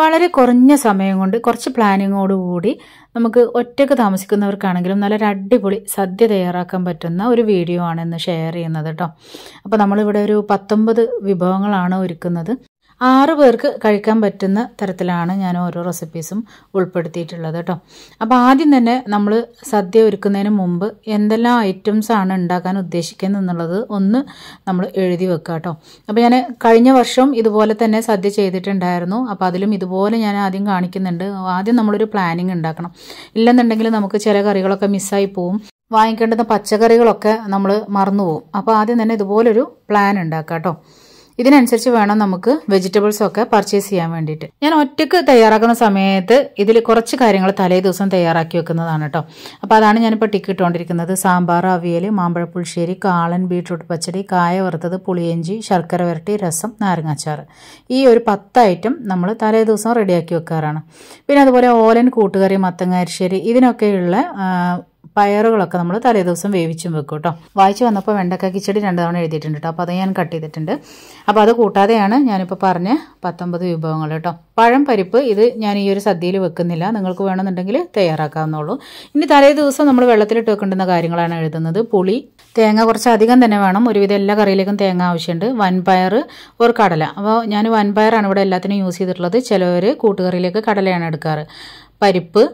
വളരെ കുറഞ്ഞ സമയം കൊണ്ട് കുറച്ച് പ്ലാനിങ്ങോടുകൂടി നമുക്ക് ഒറ്റയ്ക്ക് താമസിക്കുന്നവർക്കാണെങ്കിലും നല്ലൊരു അടിപൊളി സദ്യ തയ്യാറാക്കാൻ പറ്റുന്ന ഒരു വീഡിയോ ആണ് ഇന്ന് ഷെയർ ചെയ്യുന്നത് കേട്ടോ അപ്പോൾ നമ്മളിവിടെ ഒരു പത്തൊമ്പത് വിഭവങ്ങളാണ് ഒരുക്കുന്നത് ആറ് പേർക്ക് കഴിക്കാൻ പറ്റുന്ന തരത്തിലാണ് ഞാൻ ഓരോ റെസിപ്പീസും ഉൾപ്പെടുത്തിയിട്ടുള്ളത് കേട്ടോ അപ്പോൾ ആദ്യം തന്നെ നമ്മൾ സദ്യ ഒരുക്കുന്നതിന് മുമ്പ് എന്തെല്ലാം ഐറ്റംസ് ആണ് ഉണ്ടാക്കാൻ ഉദ്ദേശിക്കുന്നത് എന്നുള്ളത് ഒന്ന് നമ്മൾ എഴുതി വെക്കുക കേട്ടോ അപ്പോൾ ഞാൻ കഴിഞ്ഞ വർഷം ഇതുപോലെ തന്നെ സദ്യ ചെയ്തിട്ടുണ്ടായിരുന്നു അപ്പോൾ അതിലും ഇതുപോലെ ഞാൻ ആദ്യം കാണിക്കുന്നുണ്ട് ആദ്യം നമ്മളൊരു പ്ലാനിങ് ഉണ്ടാക്കണം ഇല്ലെന്നുണ്ടെങ്കിൽ നമുക്ക് ചില കറികളൊക്കെ മിസ്സായി പോവും വാങ്ങിക്കേണ്ടുന്ന പച്ചക്കറികളൊക്കെ നമ്മൾ മറന്നു പോവും അപ്പോൾ ആദ്യം തന്നെ ഇതുപോലൊരു പ്ലാൻ ഉണ്ടാക്കാം കേട്ടോ ഇതിനനുസരിച്ച് വേണം നമുക്ക് വെജിറ്റബിൾസ് ഒക്കെ പർച്ചേസ് ചെയ്യാൻ വേണ്ടിയിട്ട് ഞാൻ ഒറ്റയ്ക്ക് തയ്യാറാക്കുന്ന സമയത്ത് ഇതിൽ കുറച്ച് കാര്യങ്ങൾ തലേ ദിവസം തയ്യാറാക്കി വെക്കുന്നതാണ് കേട്ടോ അപ്പോൾ അതാണ് ഞാനിപ്പോൾ ടിക്ക് ഇട്ടുകൊണ്ടിരിക്കുന്നത് സാമ്പാർ അവിയൽ മാമ്പഴപ്പുളിശ്ശേരി കാളൻ ബീട്രൂട്ട് പച്ചടി കായ വറുത്തത് പുളിയഞ്ചി ശർക്കര വരട്ടി രസം നാരങ്ങാച്ചാർ ഈ ഒരു പത്ത് ഐറ്റം നമ്മൾ തലേ ദിവസം റെഡിയാക്കി വെക്കാറാണ് പിന്നെ അതുപോലെ ഓലൻ കൂട്ടുകറി മത്തങ്ങ ഇതിനൊക്കെയുള്ള പയറുകളൊക്കെ നമ്മൾ തലേദിവസം വേവിച്ചും വെക്കും കേട്ടോ വായിച്ചു വന്നപ്പോൾ വെണ്ടക്ക കിച്ചടി രണ്ട് തവണ എഴുതിയിട്ടുണ്ട് കേട്ടോ അപ്പോൾ അത് ഞാൻ കട്ട് ചെയ്തിട്ടുണ്ട് അപ്പോൾ അത് കൂട്ടാതെയാണ് ഞാനിപ്പോൾ പറഞ്ഞ പത്തൊമ്പത് വിഭവങ്ങൾ കേട്ടോ പഴം പരിപ്പ് ഇത് ഞാൻ ഈ ഒരു സദ്യയിൽ വെക്കുന്നില്ല നിങ്ങൾക്ക് വേണമെന്നുണ്ടെങ്കിൽ തയ്യാറാക്കാവുന്നുള്ളൂ ഇനി തലേ ദിവസം നമ്മൾ വെള്ളത്തിലിട്ട് വെക്കേണ്ടുന്ന കാര്യങ്ങളാണ് എഴുതുന്നത് പുളി തേങ്ങ കുറച്ച് അധികം തന്നെ വേണം ഒരുവിധം എല്ലാ കറിയിലേക്കും തേങ്ങ ആവശ്യമുണ്ട് വൻപയർ ഒരു കടല അപ്പോൾ ഞാൻ വൻപയറാണ് ഇവിടെ എല്ലാത്തിനും യൂസ് ചെയ്തിട്ടുള്ളത് ചിലവർ കൂട്ടുകറിയിലേക്ക് കടലയാണ് എടുക്കാറ് പരിപ്പ്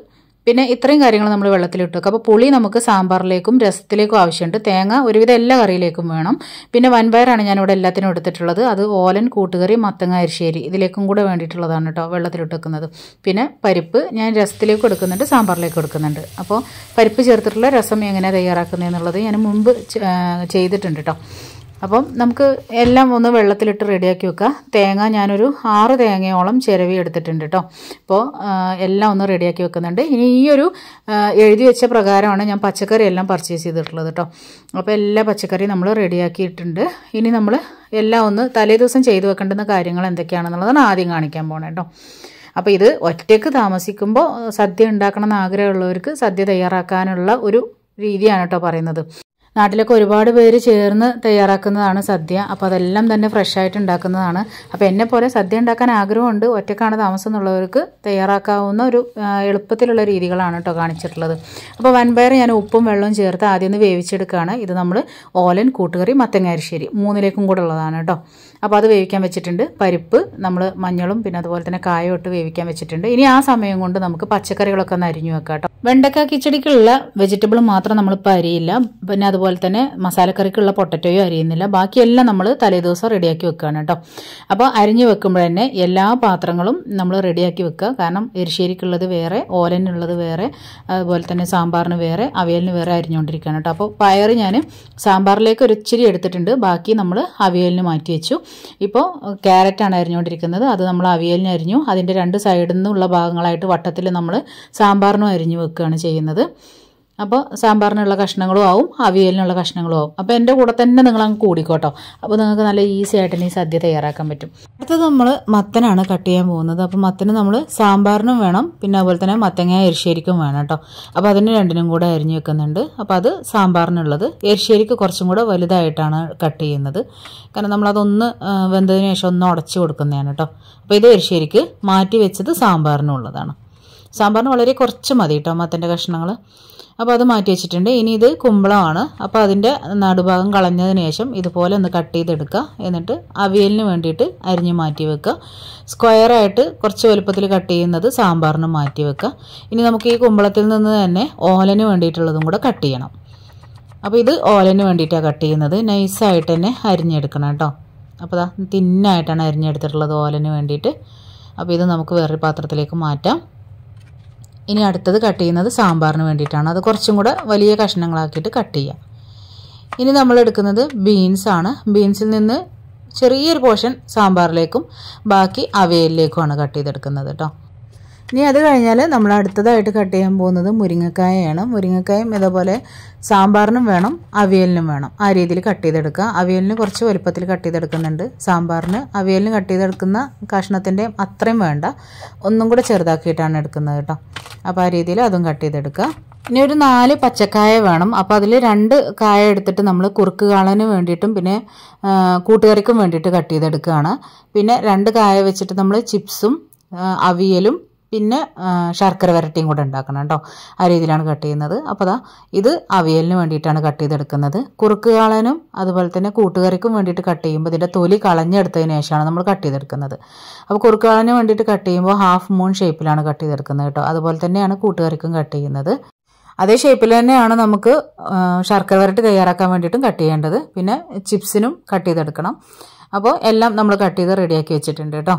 പിന്നെ ഇത്രയും കാര്യങ്ങൾ നമ്മൾ വെള്ളത്തിലിട്ട് വെക്കുക അപ്പോൾ പുളി നമുക്ക് സാമ്പാറിലേക്കും രസത്തിലേക്കും ആവശ്യമുണ്ട് തേങ്ങ ഒരുവിധം എല്ലാ കറിയിലേക്കും വേണം പിന്നെ വൻപയറാണ് ഞാനിവിടെ എല്ലാത്തിനും എടുത്തിട്ടുള്ളത് അത് ഓലൻ കൂട്ടുകറി മത്തങ്ങ അരിശ്ശേരി ഇതിലേക്കും കൂടെ വേണ്ടിയിട്ടുള്ളതാണ് കേട്ടോ വെള്ളത്തിലിട്ട് വെക്കുന്നത് പിന്നെ പരിപ്പ് ഞാൻ രസത്തിലേക്ക് എടുക്കുന്നുണ്ട് സാമ്പാറിലേക്ക് എടുക്കുന്നുണ്ട് അപ്പോൾ പരിപ്പ് ചേർത്തിട്ടുള്ള രസം എങ്ങനെയാണ് തയ്യാറാക്കുന്നത് എന്നുള്ളത് ഞാൻ മുമ്പ് ചെയ്തിട്ടുണ്ട് കേട്ടോ അപ്പം നമുക്ക് എല്ലാം ഒന്ന് വെള്ളത്തിലിട്ട് റെഡിയാക്കി വെക്കുക തേങ്ങ ഞാനൊരു ആറ് തേങ്ങയോളം ചിരവി എടുത്തിട്ടുണ്ട് കേട്ടോ അപ്പോൾ എല്ലാം ഒന്ന് റെഡിയാക്കി വെക്കുന്നുണ്ട് ഇനി ഈ ഒരു എഴുതി വെച്ച പ്രകാരമാണ് ഞാൻ പച്ചക്കറി എല്ലാം പർച്ചേസ് ചെയ്തിട്ടുള്ളത് കേട്ടോ അപ്പോൾ എല്ലാ പച്ചക്കറിയും നമ്മൾ റെഡിയാക്കിയിട്ടുണ്ട് ഇനി നമ്മൾ എല്ലാം ഒന്ന് തലേ ദിവസം ചെയ്തു വെക്കേണ്ടുന്ന കാര്യങ്ങൾ എന്തൊക്കെയാണെന്നുള്ളതാണ് ആദ്യം കാണിക്കാൻ പോകണം കേട്ടോ അപ്പോൾ ഇത് ഒറ്റയ്ക്ക് താമസിക്കുമ്പോൾ സദ്യ ഉണ്ടാക്കണം എന്ന് ആഗ്രഹമുള്ളവർക്ക് സദ്യ തയ്യാറാക്കാനുള്ള ഒരു രീതിയാണ് കേട്ടോ പറയുന്നത് നാട്ടിലൊക്കെ ഒരുപാട് പേര് ചേർന്ന് തയ്യാറാക്കുന്നതാണ് സദ്യ അപ്പോൾ അതെല്ലാം തന്നെ ഫ്രഷായിട്ട് ഉണ്ടാക്കുന്നതാണ് അപ്പോൾ എന്നെ പോലെ സദ്യ ഉണ്ടാക്കാൻ ആഗ്രഹമുണ്ട് ഒറ്റക്കാണ് താമസം എന്നുള്ളവർക്ക് തയ്യാറാക്കാവുന്ന ഒരു എളുപ്പത്തിലുള്ള രീതികളാണ് കേട്ടോ കാണിച്ചിട്ടുള്ളത് അപ്പോൾ വൻപയർ ഞാൻ ഉപ്പും വെള്ളവും ചേർത്ത് ആദ്യം ഒന്ന് വേവിച്ചെടുക്കുകയാണ് ഇത് നമ്മൾ ഓലൻ കൂട്ടുകറി മത്തങ്ങാരിശ്ശേരി മൂന്നിലേക്കും കൂടെ ഉള്ളതാണ് കേട്ടോ അപ്പോൾ അത് വേവിക്കാൻ വെച്ചിട്ടുണ്ട് പരിപ്പ് നമ്മൾ മഞ്ഞളും പിന്നെ അതുപോലെ തന്നെ കായും ഇട്ട് വേവിക്കാൻ വെച്ചിട്ടുണ്ട് ഇനി ആ സമയം കൊണ്ട് നമുക്ക് പച്ചക്കറികളൊക്കെ ഒന്ന് അരിഞ്ഞു വെക്കാം കേട്ടോ വെണ്ടക്ക കിച്ചടിക്കുള്ള വെജിറ്റബിൾ മാത്രം നമ്മളിപ്പോൾ അരിയില്ല പിന്നെ അതുപോലെ തന്നെ മസാലക്കറിക്കുള്ള പൊട്ടറ്റോയോ അരിയുന്നില്ല ബാക്കിയെല്ലാം നമ്മൾ തലേദിവസം റെഡിയാക്കി വെക്കുകയാണ് കേട്ടോ അപ്പോൾ അരിഞ്ഞു വെക്കുമ്പോൾ തന്നെ എല്ലാ പാത്രങ്ങളും നമ്മൾ റെഡിയാക്കി വെക്കുക കാരണം എരിശ്ശേരിക്കുള്ളത് വേറെ ഓലനുള്ളത് വേറെ അതുപോലെ തന്നെ സാമ്പാറിന് വേറെ അവിയലിന് വേറെ അരിഞ്ഞുകൊണ്ടിരിക്കുകയാണ് കേട്ടോ അപ്പോൾ പയർ ഞാൻ സാമ്പാറിലേക്ക് ഒരു ഇച്ചിരി എടുത്തിട്ടുണ്ട് ബാക്കി നമ്മൾ അവിയലിന് മാറ്റി വെച്ചു ഇപ്പോൾ ക്യാരറ്റാണ് അരിഞ്ഞുകൊണ്ടിരിക്കുന്നത് അത് നമ്മൾ അവിയലിന് അരിഞ്ഞു അതിൻ്റെ രണ്ട് സൈഡിൽ നിന്നുള്ള ഭാഗങ്ങളായിട്ട് വട്ടത്തിൽ നമ്മൾ സാമ്പാറിനും അരിഞ്ഞു വെക്കുകയാണ് ചെയ്യുന്നത് അപ്പോൾ സാമ്പാറിനുള്ള കഷ്ണങ്ങളും ആവും അവിയലിനുള്ള കഷ്ണങ്ങളും ആവും അപ്പോൾ എൻ്റെ കൂടെ തന്നെ നിങ്ങൾ അങ്ങ് കൂടിക്കോട്ടോ അപ്പോൾ നിങ്ങൾക്ക് നല്ല ഈസി ആയിട്ട് ഈ സദ്യ തയ്യാറാക്കാൻ പറ്റും അടുത്തത് നമ്മൾ മത്തനാണ് കട്ട് ചെയ്യാൻ പോകുന്നത് അപ്പോൾ മത്തന് നമ്മൾ സാമ്പാറിനും വേണം പിന്നെ അതുപോലെ തന്നെ മത്തങ്ങ എരിശ്ശേരിക്കും വേണം കേട്ടോ അപ്പോൾ അതിന് രണ്ടിനും കൂടെ അരിഞ്ഞു വെക്കുന്നുണ്ട് അപ്പോൾ അത് സാമ്പാറിനുള്ളത് എരിശ്ശേരിക്ക് കുറച്ചും കൂടെ വലുതായിട്ടാണ് കട്ട് ചെയ്യുന്നത് കാരണം നമ്മളതൊന്ന് വെന്തതിന് ശേഷം ഒന്ന് ഉടച്ചു കൊടുക്കുന്നതാണ് കേട്ടോ അപ്പോൾ ഇത് എരിശ്ശേരിക്ക് മാറ്റി വെച്ചത് സാമ്പാറിനുള്ളതാണ് സാമ്പാറിന് വളരെ കുറച്ച് മതി കേട്ടോ മത്തൻ്റെ കഷ്ണങ്ങൾ അപ്പോൾ അത് മാറ്റി വെച്ചിട്ടുണ്ട് ഇനി ഇത് കുമ്പളമാണ് അപ്പോൾ അതിൻ്റെ നടുഭാഗം കളഞ്ഞതിന് ശേഷം ഇതുപോലെ ഒന്ന് കട്ട് ചെയ്തെടുക്കുക എന്നിട്ട് അവിയലിന് വേണ്ടിയിട്ട് അരിഞ്ഞ് മാറ്റി വെക്കുക സ്ക്വയറായിട്ട് കുറച്ച് വലുപ്പത്തിൽ കട്ട് ചെയ്യുന്നത് സാമ്പാറിന് മാറ്റി വെക്കുക ഇനി നമുക്ക് ഈ കുമ്പളത്തിൽ നിന്ന് തന്നെ ഓലന് വേണ്ടിയിട്ടുള്ളതും കൂടെ കട്ട് ചെയ്യണം അപ്പോൾ ഇത് ഓലന് വേണ്ടിയിട്ടാണ് കട്ട് ചെയ്യുന്നത് നൈസായിട്ട് തന്നെ അരിഞ്ഞെടുക്കണം കേട്ടോ അപ്പോൾ ദാ തിന്നായിട്ടാണ് അരിഞ്ഞെടുത്തിട്ടുള്ളത് ഓലന് വേണ്ടിയിട്ട് അപ്പോൾ ഇത് നമുക്ക് വേറൊരു പാത്രത്തിലേക്ക് മാറ്റാം ഇനി അടുത്തത് കട്ട് ചെയ്യുന്നത് സാമ്പാറിന് വേണ്ടിയിട്ടാണ് അത് കുറച്ചും കൂടെ വലിയ കഷ്ണങ്ങളാക്കിയിട്ട് കട്ട് ചെയ്യാം ഇനി നമ്മൾ എടുക്കുന്നത് ബീൻസ് ആണ് ബീൻസിൽ നിന്ന് ചെറിയൊരു പോർഷൻ സാമ്പാറിലേക്കും ബാക്കി അവയലിലേക്കുമാണ് കട്ട് ചെയ്തെടുക്കുന്നത് കേട്ടോ ഇനി അത് കഴിഞ്ഞാൽ നമ്മൾ അടുത്തതായിട്ട് കട്ട് ചെയ്യാൻ പോകുന്നത് മുരിങ്ങക്കായയാണ് മുരിങ്ങക്കായും ഇതേപോലെ സാമ്പാറിനും വേണം അവിയലിനും വേണം ആ രീതിയിൽ കട്ട് ചെയ്തെടുക്കുക അവിയലിന് കുറച്ച് വലുപ്പത്തിൽ കട്ട് ചെയ്തെടുക്കുന്നുണ്ട് സാമ്പാറിന് അവിയലിന് കട്ട് ചെയ്തെടുക്കുന്ന കഷ്ണത്തിൻ്റെ അത്രയും വേണ്ട ഒന്നും കൂടെ ചെറുതാക്കിയിട്ടാണ് എടുക്കുന്നത് കേട്ടോ അപ്പോൾ ആ രീതിയിൽ അതും കട്ട് ചെയ്തെടുക്കുക ഇനി ഒരു നാല് പച്ചക്കായ വേണം അപ്പോൾ അതിൽ രണ്ട് കായ എടുത്തിട്ട് നമ്മൾ കുറുക്ക് കാളന് വേണ്ടിയിട്ടും പിന്നെ കൂട്ടുകറിക്കും വേണ്ടിയിട്ട് കട്ട് ചെയ്തെടുക്കുകയാണ് പിന്നെ രണ്ട് കായ വെച്ചിട്ട് നമ്മൾ ചിപ്സും അവിയലും പിന്നെ ശർക്കര വരട്ടിയും കൂടെ ഉണ്ടാക്കണം കേട്ടോ ആ രീതിയിലാണ് കട്ട് ചെയ്യുന്നത് അപ്പോൾ അതാ ഇത് അവിയലിന് വേണ്ടിയിട്ടാണ് കട്ട് ചെയ്തെടുക്കുന്നത് കുറുക്ക് കാളനും അതുപോലെ തന്നെ കൂട്ടുകറിക്കും വേണ്ടിയിട്ട് കട്ട് ചെയ്യുമ്പോൾ ഇതിൻ്റെ തൊലി കളഞ്ഞെടുത്തതിന് ശേഷമാണ് നമ്മൾ കട്ട് ചെയ്തെടുക്കുന്നത് അപ്പോൾ കുറുക്ക് കാളന് വേണ്ടിയിട്ട് കട്ട് ചെയ്യുമ്പോൾ ഹാഫ് മൂൺ ഷേപ്പിലാണ് കട്ട് ചെയ്തെടുക്കുന്നത് കേട്ടോ അതുപോലെ തന്നെയാണ് കൂട്ടുകറിക്കും കട്ട് ചെയ്യുന്നത് അതേ ഷേപ്പിൽ തന്നെയാണ് നമുക്ക് ശർക്കര വരട്ട് തയ്യാറാക്കാൻ വേണ്ടിയിട്ടും കട്ട് ചെയ്യേണ്ടത് പിന്നെ ചിപ്സിനും കട്ട് ചെയ്തെടുക്കണം അപ്പോൾ എല്ലാം നമ്മൾ കട്ട് ചെയ്ത് റെഡിയാക്കി വെച്ചിട്ടുണ്ട് കേട്ടോ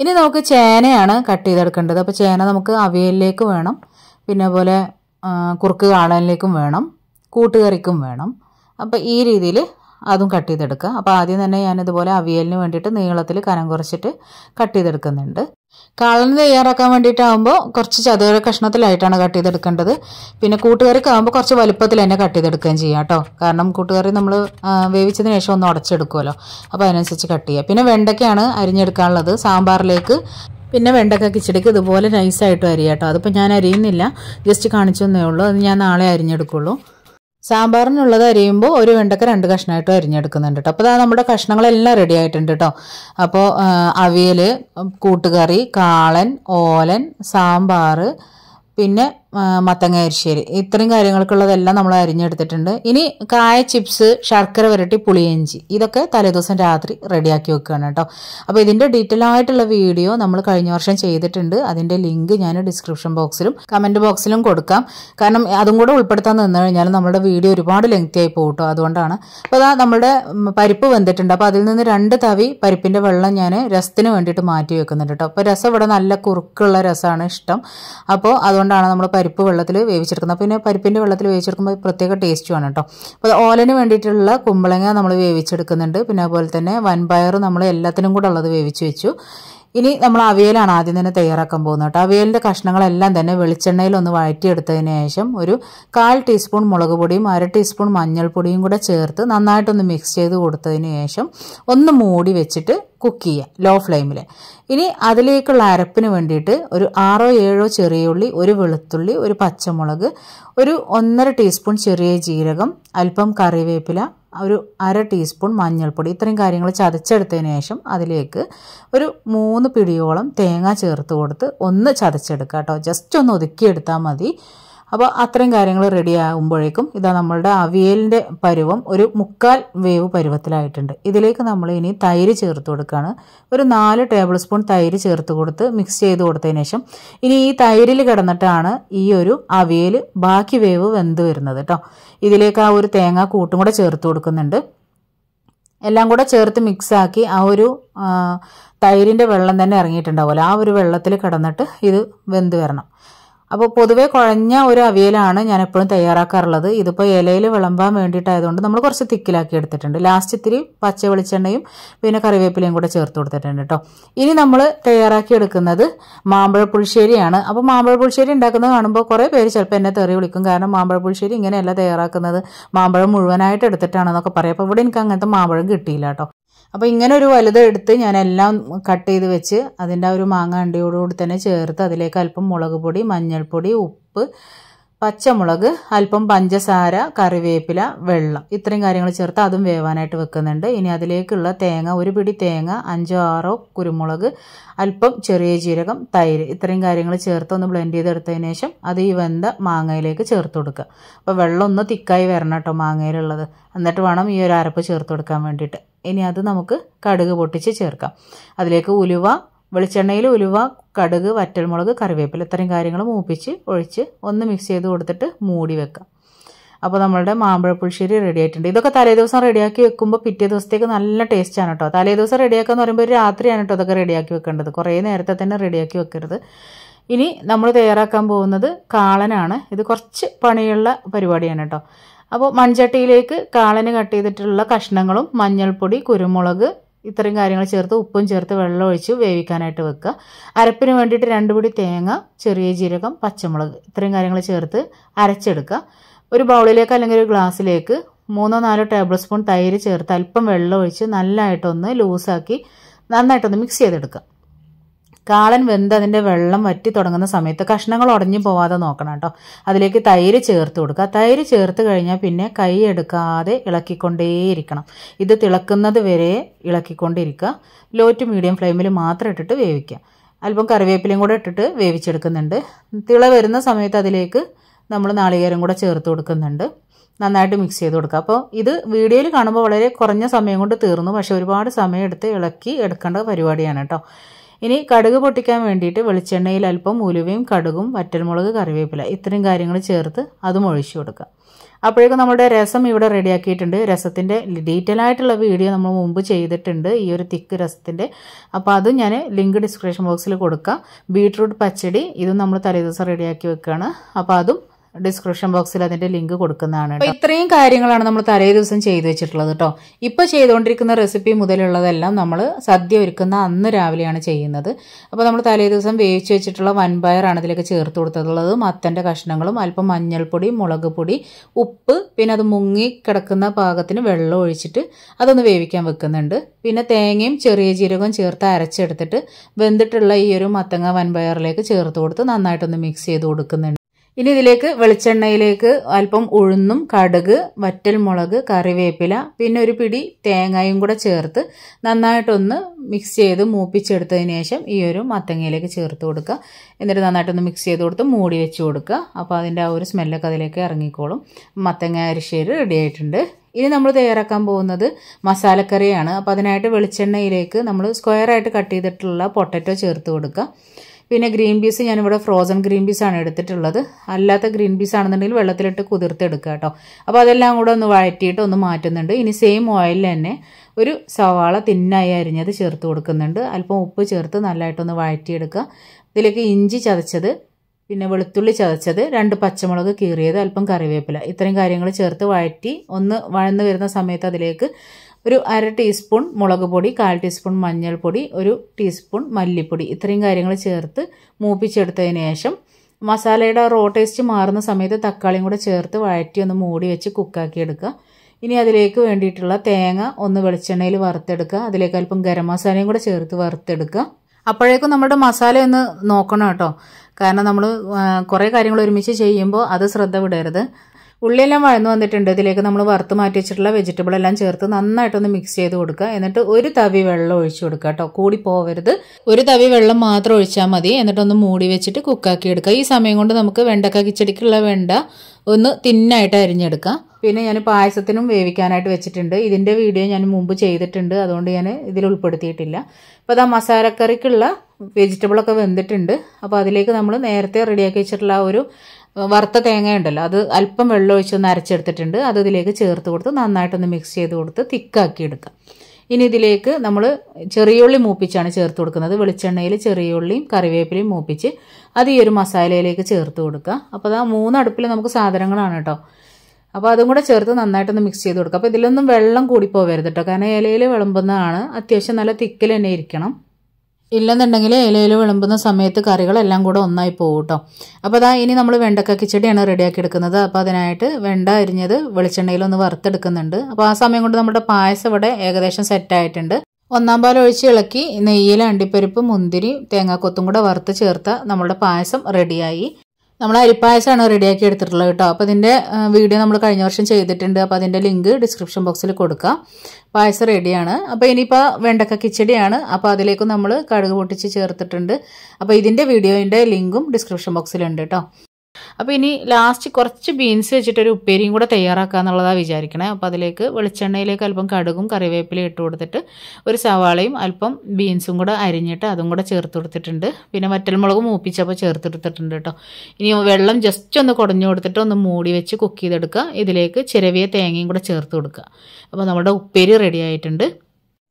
ഇനി നമുക്ക് ചേനയാണ് കട്ട് ചെയ്തെടുക്കേണ്ടത് അപ്പോൾ ചേന നമുക്ക് അവിയലിലേക്ക് വേണം പിന്നെ പോലെ കുറുക്ക് കാളനിലേക്കും വേണം കൂട്ടുകറിക്കും വേണം അപ്പോൾ ഈ രീതിയിൽ അതും കട്ട് ചെയ്തെടുക്കുക അപ്പോൾ ആദ്യം തന്നെ ഞാനിതുപോലെ അവിയലിന് വേണ്ടിയിട്ട് നീളത്തിൽ കനം കുറച്ചിട്ട് കട്ട് ചെയ്തെടുക്കുന്നുണ്ട് കാളൻ തയ്യാറാക്കാൻ വേണ്ടിയിട്ടാകുമ്പോൾ കുറച്ച് ചതുര കഷ്ണത്തിലായിട്ടാണ് കട്ട് ചെയ്തെടുക്കേണ്ടത് പിന്നെ കൂട്ടുകറിക്ക് ആകുമ്പോൾ കുറച്ച് വലുപ്പത്തിൽ തന്നെ കട്ട് ചെയ്തെടുക്കുകയും ചെയ്യാം കേട്ടോ കാരണം കൂട്ടുകറി നമ്മൾ വേവിച്ചതിന് ശേഷം ഒന്ന് ഉടച്ചെടുക്കുമല്ലോ അപ്പോൾ അതിനനുസരിച്ച് കട്ട് ചെയ്യുക പിന്നെ വെണ്ടയ്ക്കാണ് അരിഞ്ഞെടുക്കാനുള്ളത് സാമ്പാറിലേക്ക് പിന്നെ വെണ്ടക്ക കിച്ചടിക്ക് ഇതുപോലെ നൈസായിട്ട് അരിയാട്ടോ അതിപ്പോൾ ഞാൻ അരിയുന്നില്ല ജസ്റ്റ് കാണിച്ചു തന്നേ ഉള്ളൂ അത് ഞാൻ നാളെ അരിഞ്ഞെടുക്കുള്ളൂ സാമ്പാറിനുള്ളത് അരിയുമ്പോൾ ഒരു വെണ്ടക്ക രണ്ട് കഷ്ണമായിട്ട് അരിഞ്ഞെടുക്കുന്നുണ്ട് കേട്ടോ അപ്പോൾ അതാ നമ്മുടെ കഷ്ണങ്ങളെല്ലാം റെഡി ആയിട്ടുണ്ട് കേട്ടോ അപ്പോൾ അവിയൽ കൂട്ടുകറി കാളൻ ഓലൻ സാമ്പാർ പിന്നെ മത്തങ്ങ അരിശ്ശേരി ഇത്രയും കാര്യങ്ങൾക്കുള്ളതെല്ലാം നമ്മൾ അരിഞ്ഞെടുത്തിട്ടുണ്ട് ഇനി കായ ചിപ്സ് ശർക്കര വരട്ടി പുളിയഞ്ചി ഇതൊക്കെ തലേദിവസം രാത്രി റെഡിയാക്കി വെക്കുകയാണ് കേട്ടോ അപ്പോൾ ഇതിൻ്റെ ഡീറ്റെയിൽ ആയിട്ടുള്ള വീഡിയോ നമ്മൾ കഴിഞ്ഞ വർഷം ചെയ്തിട്ടുണ്ട് അതിൻ്റെ ലിങ്ക് ഞാൻ ഡിസ്ക്രിപ്ഷൻ ബോക്സിലും കമൻറ്റ് ബോക്സിലും കൊടുക്കാം കാരണം അതും കൂടെ ഉൾപ്പെടുത്താൻ നിന്ന് കഴിഞ്ഞാൽ നമ്മുടെ വീഡിയോ ഒരുപാട് ലെങ്തി ആയി പോകും അതുകൊണ്ടാണ് അപ്പോൾ അതാ നമ്മുടെ പരിപ്പ് വന്നിട്ടുണ്ട് അപ്പോൾ അതിൽ നിന്ന് രണ്ട് തവി പരിപ്പിൻ്റെ വെള്ളം ഞാൻ രസത്തിന് വേണ്ടിയിട്ട് മാറ്റി വെക്കുന്നുണ്ട് കേട്ടോ അപ്പോൾ രസം ഇവിടെ നല്ല കുറുക്കുള്ള രസമാണ് ഇഷ്ടം അപ്പോൾ അതുകൊണ്ടാണ് നമ്മൾ പരിപ്പ് വെള്ളത്തിൽ വേവിച്ചെടുക്കുന്നത് പിന്നെ പരിപ്പിൻ്റെ വെള്ളത്തിൽ വേവിച്ചെടുക്കുമ്പോൾ പ്രത്യേക വേണം കേട്ടോ അപ്പോൾ ഓലന് വേണ്ടിയിട്ടുള്ള കുമ്പളങ്ങ നമ്മൾ വേവിച്ചെടുക്കുന്നുണ്ട് പിന്നെ അതുപോലെ തന്നെ വൻപയർ നമ്മൾ എല്ലാത്തിനും കൂടെ ഉള്ളത് വേവിച്ച് വെച്ചു ഇനി നമ്മൾ അവിയലാണ് ആദ്യം തന്നെ തയ്യാറാക്കാൻ പോകുന്നത് കേട്ടോ അവിയലിൻ്റെ കഷ്ണങ്ങളെല്ലാം തന്നെ വെളിച്ചെണ്ണയിൽ ഒന്ന് വഴറ്റിയെടുത്തതിന് ശേഷം ഒരു കാൽ ടീസ്പൂൺ മുളക് പൊടിയും അര ടീസ്പൂൺ മഞ്ഞൾപ്പൊടിയും കൂടെ ചേർത്ത് നന്നായിട്ടൊന്ന് മിക്സ് ചെയ്ത് കൊടുത്തതിന് ശേഷം ഒന്ന് മൂടി വെച്ചിട്ട് കുക്ക് ചെയ്യുക ലോ ഫ്ലെയിമിൽ ഇനി അതിലേക്കുള്ള അരപ്പിന് വേണ്ടിയിട്ട് ഒരു ആറോ ഏഴോ ചെറിയ ഉള്ളി ഒരു വെളുത്തുള്ളി ഒരു പച്ചമുളക് ഒരു ഒന്നര ടീസ്പൂൺ ചെറിയ ജീരകം അല്പം കറിവേപ്പില ഒരു അര ടീസ്പൂൺ മഞ്ഞൾപ്പൊടി ഇത്രയും കാര്യങ്ങൾ ചതച്ചെടുത്തതിന് ശേഷം അതിലേക്ക് ഒരു മൂന്ന് പിടിയോളം തേങ്ങ ചേർത്ത് കൊടുത്ത് ഒന്ന് ചതച്ചെടുക്കാം കേട്ടോ ജസ്റ്റ് ഒന്ന് ഒതുക്കിയെടുത്താൽ മതി അപ്പോൾ അത്രയും കാര്യങ്ങൾ റെഡി ആകുമ്പോഴേക്കും ഇതാ നമ്മളുടെ അവിയലിൻ്റെ പരുവം ഒരു മുക്കാൽ വേവ് പരുവത്തിലായിട്ടുണ്ട് ഇതിലേക്ക് നമ്മൾ ഇനി തൈര് ചേർത്ത് കൊടുക്കുകയാണ് ഒരു നാല് ടേബിൾ സ്പൂൺ തൈര് ചേർത്ത് കൊടുത്ത് മിക്സ് ചെയ്ത് കൊടുത്തതിന് ശേഷം ഇനി ഈ തൈരിൽ കിടന്നിട്ടാണ് ഈ ഒരു അവിയൽ ബാക്കി വേവ് വെന്ത് വരുന്നത് കേട്ടോ ഇതിലേക്ക് ആ ഒരു തേങ്ങ കൂട്ടും കൂടെ ചേർത്ത് കൊടുക്കുന്നുണ്ട് എല്ലാം കൂടെ ചേർത്ത് മിക്സാക്കി ആ ഒരു തൈരിൻ്റെ വെള്ളം തന്നെ ഇറങ്ങിയിട്ടുണ്ടാവുമല്ലോ ആ ഒരു വെള്ളത്തിൽ കിടന്നിട്ട് ഇത് വെന്ത് വരണം അപ്പോൾ പൊതുവേ കുഴഞ്ഞ ഒരു അവിയലാണ് ഞാൻ എപ്പോഴും തയ്യാറാക്കാറുള്ളത് ഇതിപ്പോൾ ഇലയിൽ വിളമ്പാൻ വേണ്ടിയിട്ടായതുകൊണ്ട് നമ്മൾ കുറച്ച് തിക്കിലാക്കി എടുത്തിട്ടുണ്ട് ലാസ്റ്റ് ഇത്തിരി പച്ച വെളിച്ചെണ്ണയും പിന്നെ കറിവേപ്പിലയും കൂടെ ചേർത്ത് കൊടുത്തിട്ടുണ്ട് കേട്ടോ ഇനി നമ്മൾ തയ്യാറാക്കി എടുക്കുന്നത് മാമ്പഴ പുളിശ്ശേരിയാണ് അപ്പോൾ മാമ്പഴ പുളിശ്ശേരി ഉണ്ടാക്കുന്നത് കാണുമ്പോൾ കുറേ പേര് ചിലപ്പോൾ എന്നെ തെറി വിളിക്കും കാരണം മാമ്പഴ പുളിശ്ശേരി ഇങ്ങനെയല്ല തയ്യാറാക്കുന്നത് മാമ്പഴം മുഴുവനായിട്ട് എടുത്തിട്ടാണെന്നൊക്കെ പറയും അപ്പോൾ ഇവിടെ എനിക്ക് അങ്ങനത്തെ മാമ്പഴം കിട്ടിയില്ല കേട്ടോ അപ്പോൾ ഇങ്ങനെ ഒരു വലുത് എടുത്ത് ഞാൻ എല്ലാം കട്ട് ചെയ്ത് വെച്ച് അതിൻ്റെ ആ ഒരു മാങ്ങ അണ്ടിയോടുകൂടി തന്നെ ചേർത്ത് അതിലേക്ക് അല്പം മുളക് പൊടി മഞ്ഞൾപ്പൊടി ഉപ്പ് പച്ചമുളക് അല്പം പഞ്ചസാര കറിവേപ്പില വെള്ളം ഇത്രയും കാര്യങ്ങൾ ചേർത്ത് അതും വേവാനായിട്ട് വെക്കുന്നുണ്ട് ഇനി അതിലേക്കുള്ള തേങ്ങ ഒരു പിടി തേങ്ങ അഞ്ചോ ആറോ കുരുമുളക് അല്പം ചെറിയ ജീരകം തൈര് ഇത്രയും കാര്യങ്ങൾ ചേർത്ത് ഒന്ന് ബ്ലെൻഡ് ചെയ്തെടുത്തതിന് ശേഷം അത് ഈ വെന്ത മാങ്ങയിലേക്ക് ചേർത്ത് കൊടുക്കുക അപ്പോൾ വെള്ളം ഒന്ന് തിക്കായി വരണം കേട്ടോ മാങ്ങയിലുള്ളത് എന്നിട്ട് വേണം ഈ ഒരു അരപ്പ് ചേർത്ത് കൊടുക്കാൻ വേണ്ടിയിട്ട് ഇനി അത് നമുക്ക് കടുക് പൊട്ടിച്ച് ചേർക്കാം അതിലേക്ക് ഉലുവ വെളിച്ചെണ്ണയിൽ ഉലുവ കടുക് വറ്റൽമുളക് കറിവേപ്പില ഇത്രയും കാര്യങ്ങൾ മൂപ്പിച്ച് ഒഴിച്ച് ഒന്ന് മിക്സ് ചെയ്ത് കൊടുത്തിട്ട് മൂടി വെക്കാം അപ്പോൾ നമ്മളുടെ മാമ്പഴപ്പുളിശ്ശേരി റെഡി ആയിട്ടുണ്ട് ഇതൊക്കെ തലേ ദിവസം റെഡിയാക്കി വെക്കുമ്പോൾ പിറ്റേ ദിവസത്തേക്ക് നല്ല ടേസ്റ്റാണ് കേട്ടോ തലേ ദിവസം റെഡിയാക്കുക എന്ന് പറയുമ്പോൾ ഒരു രാത്രിയാണ് കേട്ടോ അതൊക്കെ റെഡിയാക്കി വെക്കേണ്ടത് കുറേ നേരത്തെ തന്നെ റെഡിയാക്കി വെക്കരുത് ഇനി നമ്മൾ തയ്യാറാക്കാൻ പോകുന്നത് കാളനാണ് ഇത് കുറച്ച് പണിയുള്ള പരിപാടിയാണ് കേട്ടോ അപ്പോൾ മൺചട്ടിയിലേക്ക് കാളന് കട്ട് ചെയ്തിട്ടുള്ള കഷ്ണങ്ങളും മഞ്ഞൾപ്പൊടി കുരുമുളക് ഇത്രയും കാര്യങ്ങൾ ചേർത്ത് ഉപ്പും ചേർത്ത് വെള്ളം ഒഴിച്ച് വേവിക്കാനായിട്ട് വെക്കുക അരപ്പിന് വേണ്ടിയിട്ട് രണ്ട് പിടി തേങ്ങ ചെറിയ ജീരകം പച്ചമുളക് ഇത്രയും കാര്യങ്ങൾ ചേർത്ത് അരച്ചെടുക്കുക ഒരു ബൗളിലേക്ക് അല്ലെങ്കിൽ ഒരു ഗ്ലാസ്സിലേക്ക് മൂന്നോ നാലോ ടേബിൾ സ്പൂൺ തൈര് ചേർത്ത് അല്പം വെള്ളം ഒഴിച്ച് നല്ലതായിട്ടൊന്ന് ലൂസാക്കി നന്നായിട്ടൊന്ന് മിക്സ് ചെയ്തെടുക്കുക കാളൻ വെന്ത് അതിൻ്റെ വെള്ളം വറ്റി തുടങ്ങുന്ന സമയത്ത് കഷ്ണങ്ങൾ ഉടഞ്ഞു പോവാതെ നോക്കണം കേട്ടോ അതിലേക്ക് തൈര് ചേർത്ത് കൊടുക്കുക തൈര് ചേർത്ത് കഴിഞ്ഞാൽ പിന്നെ കൈ എടുക്കാതെ ഇളക്കിക്കൊണ്ടേയിരിക്കണം ഇത് തിളക്കുന്നത് വരെ ഇളക്കിക്കൊണ്ടിരിക്കുക ലോ ടു മീഡിയം ഫ്ലെയിമിൽ മാത്രം ഇട്ടിട്ട് വേവിക്കുക അല്പം കറിവേപ്പിലയും കൂടെ ഇട്ടിട്ട് വേവിച്ചെടുക്കുന്നുണ്ട് തിള വരുന്ന സമയത്ത് അതിലേക്ക് നമ്മൾ നാളികേരം കൂടെ ചേർത്ത് കൊടുക്കുന്നുണ്ട് നന്നായിട്ട് മിക്സ് ചെയ്ത് കൊടുക്കുക അപ്പോൾ ഇത് വീഡിയോയിൽ കാണുമ്പോൾ വളരെ കുറഞ്ഞ സമയം കൊണ്ട് തീർന്നു പക്ഷേ ഒരുപാട് സമയം എടുത്ത് ഇളക്കി എടുക്കേണ്ട പരിപാടിയാണ് കേട്ടോ ഇനി കടുക് പൊട്ടിക്കാൻ വേണ്ടിയിട്ട് വെളിച്ചെണ്ണയിൽ അല്പം ഉലുവയും കടുകും വറ്റൽമുളക് കറിവേപ്പില ഇത്രയും കാര്യങ്ങൾ ചേർത്ത് അതും ഒഴിച്ചു കൊടുക്കുക അപ്പോഴേക്കും നമ്മുടെ രസം ഇവിടെ റെഡിയാക്കിയിട്ടുണ്ട് രസത്തിൻ്റെ ഡീറ്റെയിൽ ആയിട്ടുള്ള വീഡിയോ നമ്മൾ മുമ്പ് ചെയ്തിട്ടുണ്ട് ഈ ഒരു തിക്ക് രസത്തിൻ്റെ അപ്പോൾ അത് ഞാൻ ലിങ്ക് ഡിസ്ക്രിപ്ഷൻ ബോക്സിൽ കൊടുക്കാം ബീട്രൂട്ട് പച്ചടി ഇതും നമ്മൾ തലേദിവസം റെഡിയാക്കി വെക്കുകയാണ് അപ്പോൾ അതും ഡിസ്ക്രിപ്ഷൻ ബോക്സിൽ അതിന്റെ ലിങ്ക് കൊടുക്കുന്നതാണ് ഇത്രയും കാര്യങ്ങളാണ് നമ്മൾ തലേ ദിവസം ചെയ്തു വെച്ചിട്ടുള്ളത് കേട്ടോ ഇപ്പൊ ചെയ്തുകൊണ്ടിരിക്കുന്ന റെസിപ്പി മുതലുള്ളതെല്ലാം നമ്മൾ സദ്യ ഒരുക്കുന്ന അന്ന് രാവിലെയാണ് ചെയ്യുന്നത് അപ്പോൾ നമ്മൾ തലേ ദിവസം വേവിച്ച് വെച്ചിട്ടുള്ള വൻപയറാണ് ഇതിലേക്ക് ചേർത്ത് കൊടുത്തിട്ടുള്ളത് മത്തന്റെ കഷ്ണങ്ങളും അല്പം മഞ്ഞൾപ്പൊടി മുളക് പൊടി ഉപ്പ് പിന്നെ അത് മുങ്ങി കിടക്കുന്ന പാകത്തിന് വെള്ളം ഒഴിച്ചിട്ട് അതൊന്ന് വേവിക്കാൻ വെക്കുന്നുണ്ട് പിന്നെ തേങ്ങയും ചെറിയ ജീരകവും ചേർത്ത് അരച്ചെടുത്തിട്ട് വെന്തിട്ടുള്ള ഈ ഒരു മത്തങ്ങ വൻപയറിലേക്ക് ചേർത്ത് കൊടുത്ത് നന്നായിട്ടൊന്ന് മിക്സ് ചെയ്ത് കൊടുക്കുന്നുണ്ട് ഇനി ഇതിലേക്ക് വെളിച്ചെണ്ണയിലേക്ക് അല്പം ഉഴുന്നും കടുക് വറ്റൽമുളക് കറിവേപ്പില പിന്നെ ഒരു പിടി തേങ്ങയും കൂടെ ചേർത്ത് നന്നായിട്ടൊന്ന് മിക്സ് ചെയ്ത് മൂപ്പിച്ചെടുത്തതിന് ശേഷം ഈ ഒരു മത്തങ്ങയിലേക്ക് ചേർത്ത് കൊടുക്കുക എന്നിട്ട് നന്നായിട്ടൊന്ന് മിക്സ് ചെയ്ത് കൊടുത്ത് മൂടി വെച്ച് കൊടുക്കുക അപ്പോൾ അതിൻ്റെ ആ ഒരു സ്മെല്ലൊക്കെ അതിലേക്ക് ഇറങ്ങിക്കോളും മത്തങ്ങ അരിശേർ റെഡി ആയിട്ടുണ്ട് ഇനി നമ്മൾ തയ്യാറാക്കാൻ പോകുന്നത് മസാലക്കറിയാണ് അപ്പോൾ അതിനായിട്ട് വെളിച്ചെണ്ണയിലേക്ക് നമ്മൾ സ്ക്വയറായിട്ട് കട്ട് ചെയ്തിട്ടുള്ള പൊട്ടറ്റോ ചേർത്ത് കൊടുക്കുക പിന്നെ ഗ്രീൻ പീസ് ഞാനിവിടെ ഫ്രോസൺ ഗ്രീൻ പീസാണ് എടുത്തിട്ടുള്ളത് അല്ലാത്ത ഗ്രീൻ പീസ് ആണെന്നുണ്ടെങ്കിൽ വെള്ളത്തിലിട്ട് കുതിർത്തെടുക്കുക കേട്ടോ അപ്പോൾ അതെല്ലാം കൂടെ ഒന്ന് വഴറ്റിയിട്ട് ഒന്ന് മാറ്റുന്നുണ്ട് ഇനി സെയിം ഓയിലിൽ തന്നെ ഒരു സവാള തിന്നായി അരിഞ്ഞത് ചേർത്ത് കൊടുക്കുന്നുണ്ട് അല്പം ഉപ്പ് ചേർത്ത് നല്ലതായിട്ടൊന്ന് വഴറ്റിയെടുക്കുക ഇതിലേക്ക് ഇഞ്ചി ചതച്ചത് പിന്നെ വെളുത്തുള്ളി ചതച്ചത് രണ്ട് പച്ചമുളക് കീറിയത് അല്പം കറിവേപ്പില ഇത്രയും കാര്യങ്ങൾ ചേർത്ത് വഴറ്റി ഒന്ന് വഴന്ന് വരുന്ന സമയത്ത് അതിലേക്ക് ഒരു അര ടീസ്പൂൺ മുളക് പൊടി കാൽ ടീസ്പൂൺ മഞ്ഞൾപ്പൊടി ഒരു ടീസ്പൂൺ മല്ലിപ്പൊടി ഇത്രയും കാര്യങ്ങൾ ചേർത്ത് മൂപ്പിച്ചെടുത്തതിന് ശേഷം മസാലയുടെ റോ ടേസ്റ്റ് മാറുന്ന സമയത്ത് തക്കാളിയും കൂടെ ചേർത്ത് വഴറ്റി ഒന്ന് മൂടി വെച്ച് കുക്കാക്കി എടുക്കുക ഇനി അതിലേക്ക് വേണ്ടിയിട്ടുള്ള തേങ്ങ ഒന്ന് വെളിച്ചെണ്ണയിൽ വറുത്തെടുക്കുക അതിലേക്ക് അല്പം ഗരം മസാലയും കൂടെ ചേർത്ത് വറുത്തെടുക്കുക അപ്പോഴേക്കും നമ്മുടെ മസാല ഒന്ന് നോക്കണം കേട്ടോ കാരണം നമ്മൾ കുറേ കാര്യങ്ങൾ ഒരുമിച്ച് ചെയ്യുമ്പോൾ അത് ശ്രദ്ധ വിടരുത് ഉള്ളിയെല്ലാം വഴന്നു വന്നിട്ടുണ്ട് ഇതിലേക്ക് നമ്മൾ വറുത്ത് മാറ്റി വെച്ചിട്ടുള്ള വെജിറ്റബിൾ എല്ലാം ചേർത്ത് നന്നായിട്ടൊന്ന് മിക്സ് ചെയ്ത് കൊടുക്കുക എന്നിട്ട് ഒരു തവി വെള്ളം ഒഴിച്ചു കൊടുക്കുക കേട്ടോ കൂടി പോവരുത് ഒരു തവി വെള്ളം മാത്രം ഒഴിച്ചാൽ മതി എന്നിട്ടൊന്ന് മൂടി വെച്ചിട്ട് കുക്കാക്കി എടുക്കുക ഈ സമയം കൊണ്ട് നമുക്ക് വെണ്ടക്ക കിച്ചടിക്കുള്ള വെണ്ട ഒന്ന് തിന്നായിട്ട് അരിഞ്ഞെടുക്കാം പിന്നെ ഞാൻ പായസത്തിനും വേവിക്കാനായിട്ട് വെച്ചിട്ടുണ്ട് ഇതിൻ്റെ വീഡിയോ ഞാൻ മുമ്പ് ചെയ്തിട്ടുണ്ട് അതുകൊണ്ട് ഞാൻ ഇതിൽ ഉൾപ്പെടുത്തിയിട്ടില്ല അപ്പോൾ അതാ മസാലക്കറിക്കുള്ള വെജിറ്റബിളൊക്കെ വെന്തിട്ടുണ്ട് അപ്പോൾ അതിലേക്ക് നമ്മൾ നേരത്തെ റെഡിയാക്കി വെച്ചിട്ടുള്ള ആ ഒരു വറുത്ത തേങ്ങ ഉണ്ടല്ലോ അത് അല്പം വെള്ളം ഒഴിച്ചൊന്ന് അരച്ചെടുത്തിട്ടുണ്ട് അത് ഇതിലേക്ക് ചേർത്ത് കൊടുത്ത് നന്നായിട്ടൊന്ന് മിക്സ് ചെയ്ത് കൊടുത്ത് തിക്കാക്കി എടുക്കുക ഇനി ഇതിലേക്ക് നമ്മൾ ചെറിയുള്ളി മൂപ്പിച്ചാണ് ചേർത്ത് കൊടുക്കുന്നത് വെളിച്ചെണ്ണയിൽ ചെറിയുള്ളിയും കറിവേപ്പിലയും മൂപ്പിച്ച് അത് ഈ ഒരു മസാലയിലേക്ക് ചേർത്ത് കൊടുക്കുക അപ്പോൾ അത് ആ മൂന്ന് നമുക്ക് സാധനങ്ങളാണ് കേട്ടോ അപ്പോൾ അതും കൂടെ ചേർത്ത് നന്നായിട്ടൊന്ന് മിക്സ് ചെയ്ത് കൊടുക്കുക അപ്പോൾ ഇതിലൊന്നും വെള്ളം കൂടി കേട്ടോ കാരണം ഇലയിൽ വിളമ്പുന്നതാണ് അത്യാവശ്യം നല്ല തിക്കിൽ തന്നെ ഇരിക്കണം ഇല്ലെന്നുണ്ടെങ്കിൽ ഇലയിൽ വിളമ്പുന്ന സമയത്ത് കറികളെല്ലാം കൂടെ ഒന്നായി പോകും കേട്ടോ അപ്പോൾ അതാ ഇനി നമ്മൾ വെണ്ടക്ക കിച്ചടിയാണ് റെഡിയാക്കി എടുക്കുന്നത് അപ്പോൾ അതിനായിട്ട് വെണ്ട അരിഞ്ഞത് ഒന്ന് വറുത്തെടുക്കുന്നുണ്ട് അപ്പോൾ ആ സമയം കൊണ്ട് നമ്മുടെ പായസം ഇവിടെ ഏകദേശം സെറ്റായിട്ടുണ്ട് ഒന്നാം പാൽ ഒഴിച്ച് ഇളക്കി നെയ്യിൽ അണ്ടിപ്പരിപ്പ് മുന്തിരി തേങ്ങാക്കൊത്തും കൂടെ വറുത്ത് ചേർത്ത നമ്മുടെ പായസം റെഡിയായി നമ്മൾ അരിപ്പായസമാണ് റെഡിയാക്കി എടുത്തിട്ടുള്ളത് കേട്ടോ അപ്പോൾ ഇതിൻ്റെ വീഡിയോ നമ്മൾ കഴിഞ്ഞ വർഷം ചെയ്തിട്ടുണ്ട് അപ്പോൾ അതിൻ്റെ ലിങ്ക് ഡിസ്ക്രിപ്ഷൻ ബോക്സിൽ കൊടുക്കാം പായസം റെഡിയാണ് അപ്പോൾ ഇനിയിപ്പോൾ വെണ്ടക്ക കിച്ചടിയാണ് അപ്പോൾ അതിലേക്ക് നമ്മൾ കടുക് പൊട്ടിച്ച് ചേർത്തിട്ടുണ്ട് അപ്പോൾ ഇതിൻ്റെ വീഡിയോയിൻ്റെ ലിങ്കും ഡിസ്ക്രിപ്ഷൻ ബോക്സിലുണ്ട് കേട്ടോ അപ്പോൾ ഇനി ലാസ്റ്റ് കുറച്ച് ബീൻസ് വെച്ചിട്ടൊരു ഉപ്പേരിയും കൂടെ തയ്യാറാക്കുക എന്നുള്ളതാണ് വിചാരിക്കണേ അപ്പോൾ അതിലേക്ക് വെളിച്ചെണ്ണയിലേക്ക് അല്പം കടുകും കറിവേപ്പിലും ഇട്ട് കൊടുത്തിട്ട് ഒരു സവാളയും അല്പം ബീൻസും കൂടെ അരിഞ്ഞിട്ട് അതും കൂടെ ചേർത്ത് കൊടുത്തിട്ടുണ്ട് പിന്നെ വറ്റൽമുളക് മൂപ്പിച്ചപ്പോൾ ചേർത്തെടുത്തിട്ടുണ്ട് കേട്ടോ ഇനി വെള്ളം ജസ്റ്റ് ഒന്ന് കുടഞ്ഞു കൊടുത്തിട്ട് ഒന്ന് മൂടി വെച്ച് കുക്ക് ചെയ്തെടുക്കുക ഇതിലേക്ക് ചിരവിയ തേങ്ങയും കൂടെ ചേർത്ത് കൊടുക്കുക അപ്പോൾ നമ്മുടെ ഉപ്പേരി റെഡി ആയിട്ടുണ്ട്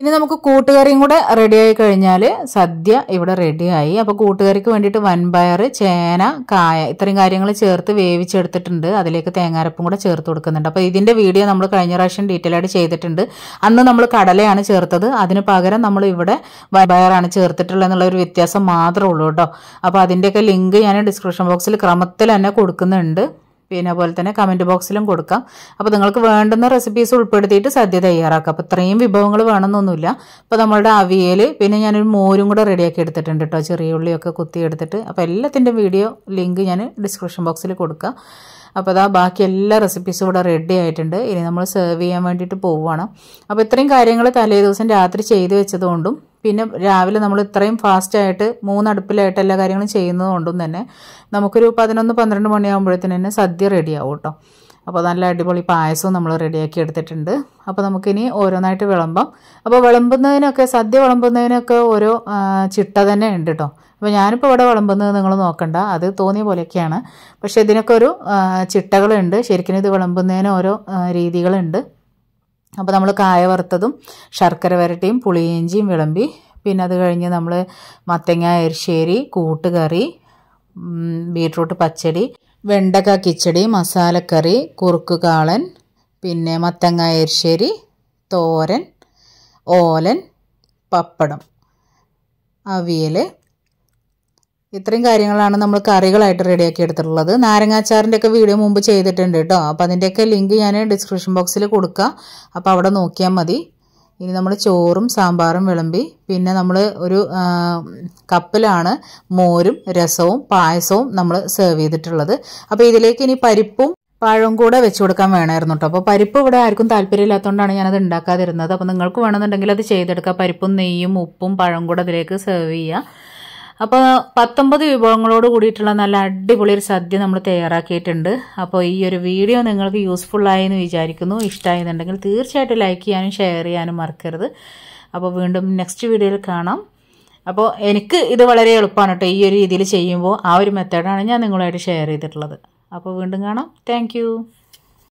ഇനി നമുക്ക് കൂട്ടുകറിയും കൂടെ റെഡിയായി കഴിഞ്ഞാൽ സദ്യ ഇവിടെ റെഡിയായി അപ്പോൾ കൂട്ടുകറിക്ക് വേണ്ടിയിട്ട് വൻപയർ ചേന കായ ഇത്രയും കാര്യങ്ങൾ ചേർത്ത് വേവിച്ചെടുത്തിട്ടുണ്ട് അതിലേക്ക് തേങ്ങാരപ്പും കൂടെ ചേർത്ത് കൊടുക്കുന്നുണ്ട് അപ്പോൾ ഇതിൻ്റെ വീഡിയോ നമ്മൾ കഴിഞ്ഞ പ്രാവശ്യം ഡീറ്റെയിൽ ആയിട്ട് ചെയ്തിട്ടുണ്ട് അന്ന് നമ്മൾ കടലയാണ് ചേർത്തത് അതിന് പകരം നമ്മൾ ഇവിടെ വൻപയറാണ് ചേർത്തിട്ടുള്ളത് എന്നുള്ള ഒരു വ്യത്യാസം മാത്രമേ ഉള്ളൂ കേട്ടോ അപ്പോൾ അതിൻ്റെയൊക്കെ ലിങ്ക് ഞാൻ ഡിസ്ക്രിപ്ഷൻ ബോക്സിൽ ക്രമത്തിൽ തന്നെ കൊടുക്കുന്നുണ്ട് പിന്നെ അതുപോലെ തന്നെ കമൻറ്റ് ബോക്സിലും കൊടുക്കാം അപ്പോൾ നിങ്ങൾക്ക് വേണ്ടുന്ന റെസിപ്പീസ് ഉൾപ്പെടുത്തിയിട്ട് സദ്യ തയ്യാറാക്കാം അപ്പോൾ ഇത്രയും വിഭവങ്ങൾ വേണമെന്നൊന്നുമില്ല അപ്പോൾ നമ്മളുടെ അവിയൽ പിന്നെ ഞാനൊരു മോരും കൂടെ റെഡിയാക്കി എടുത്തിട്ടുണ്ട് കേട്ടോ ചെറിയ ഉള്ളിയൊക്കെ കുത്തി എടുത്തിട്ട് അപ്പോൾ എല്ലാത്തിൻ്റെ വീഡിയോ ലിങ്ക് ഞാൻ ഡിസ്ക്രിപ്ഷൻ ബോക്സിൽ കൊടുക്കാം അപ്പോൾ അതാ ബാക്കി എല്ലാ റെസിപ്പീസും ഇവിടെ റെഡി ആയിട്ടുണ്ട് ഇനി നമ്മൾ സെർവ് ചെയ്യാൻ വേണ്ടിയിട്ട് പോവുകയാണ് അപ്പോൾ ഇത്രയും കാര്യങ്ങൾ തലേ ദിവസം രാത്രി ചെയ്ത് വെച്ചതുകൊണ്ടും പിന്നെ രാവിലെ നമ്മൾ ഇത്രയും ഫാസ്റ്റായിട്ട് മൂന്നടുപ്പിലായിട്ട് എല്ലാ കാര്യങ്ങളും ചെയ്യുന്നതുകൊണ്ടും തന്നെ നമുക്കൊരു പതിനൊന്ന് പന്ത്രണ്ട് മണിയാകുമ്പോഴത്തേന് തന്നെ സദ്യ റെഡിയാവും കേട്ടോ അപ്പോൾ നല്ല അടിപൊളി പായസവും നമ്മൾ റെഡിയാക്കി എടുത്തിട്ടുണ്ട് അപ്പോൾ നമുക്കിനി ഓരോന്നായിട്ട് വിളമ്പാം അപ്പോൾ വിളമ്പുന്നതിനൊക്കെ സദ്യ വിളമ്പുന്നതിനൊക്കെ ഓരോ ചിട്ട തന്നെ ഉണ്ട് കേട്ടോ അപ്പോൾ ഞാനിപ്പോൾ ഇവിടെ വിളമ്പുന്നത് നിങ്ങൾ നോക്കണ്ട അത് തോന്നിയ പോലെയൊക്കെയാണ് പക്ഷേ ഇതിനൊക്കെ ഒരു ചിട്ടകളുണ്ട് ശരിക്കും ഇത് വിളമ്പുന്നതിന് ഓരോ രീതികളുണ്ട് അപ്പോൾ നമ്മൾ കായ വറുത്തതും ശർക്കര വരട്ടിയും പുളിയിഞ്ചിയും വിളമ്പി പിന്നെ അത് കഴിഞ്ഞ് നമ്മൾ മത്തങ്ങ എരിശ്ശേരി കൂട്ടുകറി ബീട്രൂട്ട് പച്ചടി വെണ്ടക്ക കിച്ചടി മസാലക്കറി കുറുക്ക് കാളൻ പിന്നെ മത്തങ്ങ എരിശ്ശേരി തോരൻ ഓലൻ പപ്പടം അവിയൽ ഇത്രയും കാര്യങ്ങളാണ് നമ്മൾ കറികളായിട്ട് റെഡിയാക്കി എടുത്തിട്ടുള്ളത് നാരങ്ങാച്ചാറിൻ്റെ ഒക്കെ വീഡിയോ മുമ്പ് ചെയ്തിട്ടുണ്ട് കേട്ടോ അപ്പോൾ അതിൻ്റെയൊക്കെ ലിങ്ക് ഞാൻ ഡിസ്ക്രിപ്ഷൻ ബോക്സിൽ കൊടുക്കുക അപ്പോൾ അവിടെ നോക്കിയാൽ മതി ഇനി നമ്മൾ ചോറും സാമ്പാറും വിളമ്പി പിന്നെ നമ്മൾ ഒരു കപ്പിലാണ് മോരും രസവും പായസവും നമ്മൾ സെർവ് ചെയ്തിട്ടുള്ളത് അപ്പോൾ ഇതിലേക്ക് ഇനി പരിപ്പും പഴവും കൂടെ വെച്ച് കൊടുക്കാൻ വേണമായിരുന്നു കേട്ടോ അപ്പോൾ പരിപ്പ് ഇവിടെ ആർക്കും താല്പര്യമില്ലാത്തതുകൊണ്ടാണ് ഞാനത് ഉണ്ടാക്കാതിരുന്നത് അപ്പോൾ നിങ്ങൾക്ക് വേണമെന്നുണ്ടെങ്കിൽ അത് ചെയ്തെടുക്കുക പരിപ്പും നെയ്യും ഉപ്പും പഴവും കൂടെ അതിലേക്ക് സെർവ് ചെയ്യുക അപ്പോൾ പത്തൊമ്പത് വിഭവങ്ങളോട് കൂടിയിട്ടുള്ള നല്ല അടിപൊളി ഒരു സദ്യ നമ്മൾ തയ്യാറാക്കിയിട്ടുണ്ട് അപ്പോൾ ഈ ഒരു വീഡിയോ നിങ്ങൾക്ക് യൂസ്ഫുള്ളായി എന്ന് വിചാരിക്കുന്നു ഇഷ്ടമായെന്നുണ്ടെങ്കിൽ തീർച്ചയായിട്ടും ലൈക്ക് ചെയ്യാനും ഷെയർ ചെയ്യാനും മറക്കരുത് അപ്പോൾ വീണ്ടും നെക്സ്റ്റ് വീഡിയോയിൽ കാണാം അപ്പോൾ എനിക്ക് ഇത് വളരെ എളുപ്പമാണ് കേട്ടോ ഈ ഒരു രീതിയിൽ ചെയ്യുമ്പോൾ ആ ഒരു മെത്തേഡാണ് ഞാൻ നിങ്ങളുമായിട്ട് ഷെയർ ചെയ്തിട്ടുള്ളത് അപ്പോൾ വീണ്ടും കാണാം താങ്ക്